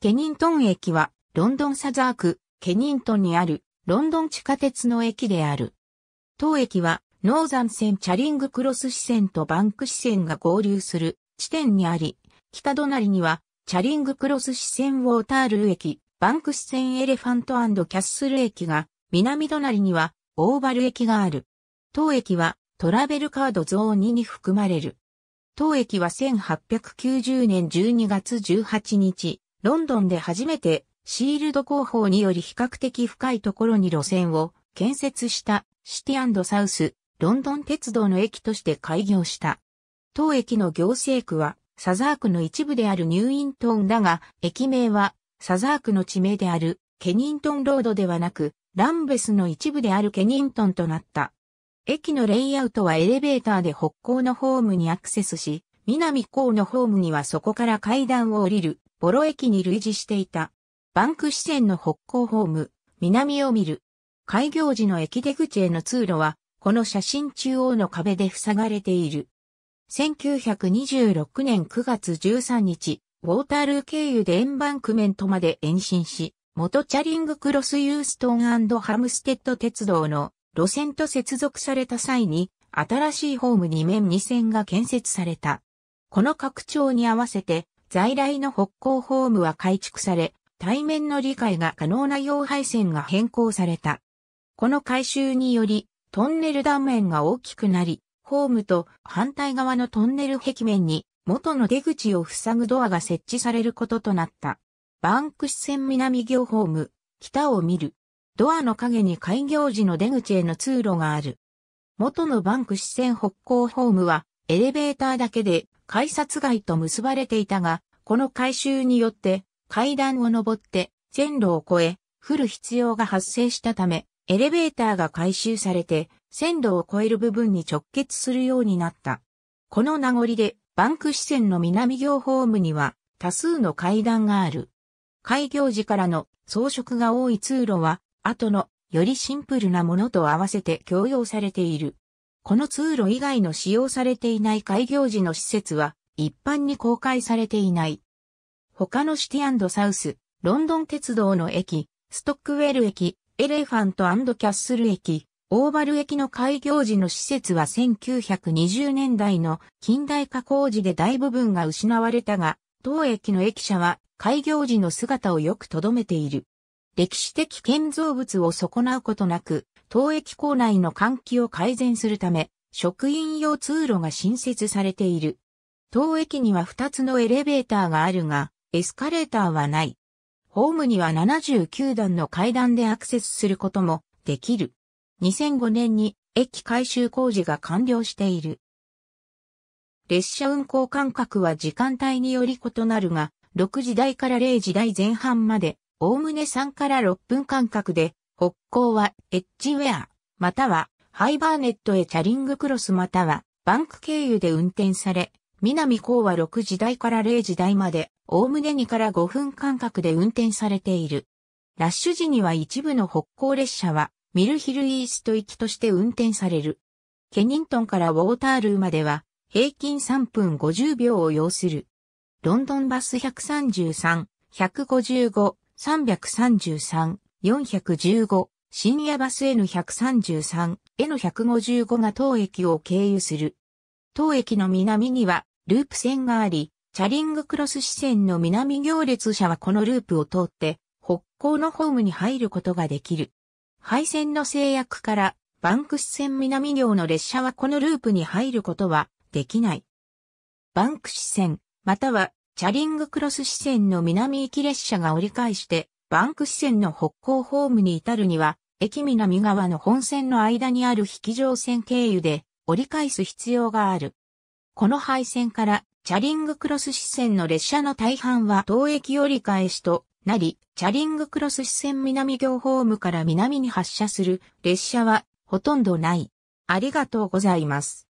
ケニントン駅は、ロンドンサザーク、ケニントンにある、ロンドン地下鉄の駅である。当駅は、ノーザン線チャリングクロス支線とバンク支線が合流する地点にあり、北隣には、チャリングクロス支線ウォータール駅、バンク支線エレファントキャッスル駅が、南隣には、オーバル駅がある。当駅は、トラベルカードゾーン2に含まれる。当駅は1890年12月18日、ロンドンで初めてシールド工法により比較的深いところに路線を建設したシティサウスロンドン鉄道の駅として開業した。当駅の行政区はサザークの一部であるニューイントンだが、駅名はサザークの地名であるケニントンロードではなく、ランベスの一部であるケニントンとなった。駅のレイアウトはエレベーターで北高のホームにアクセスし、南高のホームにはそこから階段を降りるボロ駅に類似していた。バンク支線の北港ホーム、南を見る。開業時の駅出口への通路は、この写真中央の壁で塞がれている。1926年9月13日、ウォータールー経由でエンバンクメントまで延伸し、元チャリングクロスユーストンハムステッド鉄道の路線と接続された際に、新しいホーム2面2線が建設された。この拡張に合わせて、在来の北港ホームは改築され、対面の理解が可能な用配線が変更された。この改修により、トンネル断面が大きくなり、ホームと反対側のトンネル壁面に元の出口を塞ぐドアが設置されることとなった。バンクス線南行ホーム、北を見る。ドアの陰に開業時の出口への通路がある。元のバンクス線北港ホームはエレベーターだけで改札街と結ばれていたが、この改修によって階段を登って線路を越え、降る必要が発生したため、エレベーターが改修されて線路を越える部分に直結するようになった。この名残でバンク支線の南行ホームには多数の階段がある。開業時からの装飾が多い通路は、後のよりシンプルなものと合わせて強要されている。この通路以外の使用されていない開業時の施設は一般に公開されていない。他のシティサウス、ロンドン鉄道の駅、ストックウェル駅、エレファントキャッスル駅、オーバル駅の開業時の施設は1920年代の近代化工事で大部分が失われたが、当駅の駅舎は開業時の姿をよく留めている。歴史的建造物を損なうことなく、当駅構内の換気を改善するため、職員用通路が新設されている。当駅には2つのエレベーターがあるが、エスカレーターはない。ホームには79段の階段でアクセスすることもできる。2005年に駅改修工事が完了している。列車運行間隔は時間帯により異なるが、6時台から0時台前半まで、おおむね3から6分間隔で北高はエッジウェア、またはハイバーネットへチャリングクロスまたはバンク経由で運転され、南高は6時台から0時台まで、おおむね2から5分間隔で運転されている。ラッシュ時には一部の北高列車は、ミルヒルイースト行きとして運転される。ケニントンからウォータールーまでは、平均3分50秒を要する。ロンドンバス133、155、333、415、深夜バス N133、N155 が当駅を経由する。当駅の南にはループ線があり、チャリングクロス支線の南行列車はこのループを通って、北港のホームに入ることができる。廃線の制約から、バンクス線南行の列車はこのループに入ることはできない。バンク支線、またはチャリングクロス支線の南行き列車が折り返して、バンク支線の北港ホームに至るには、駅南側の本線の間にある引上線経由で折り返す必要がある。この配線からチャリングクロス支線の列車の大半は当駅折り返しとなり、チャリングクロス支線南行ホームから南に発車する列車はほとんどない。ありがとうございます。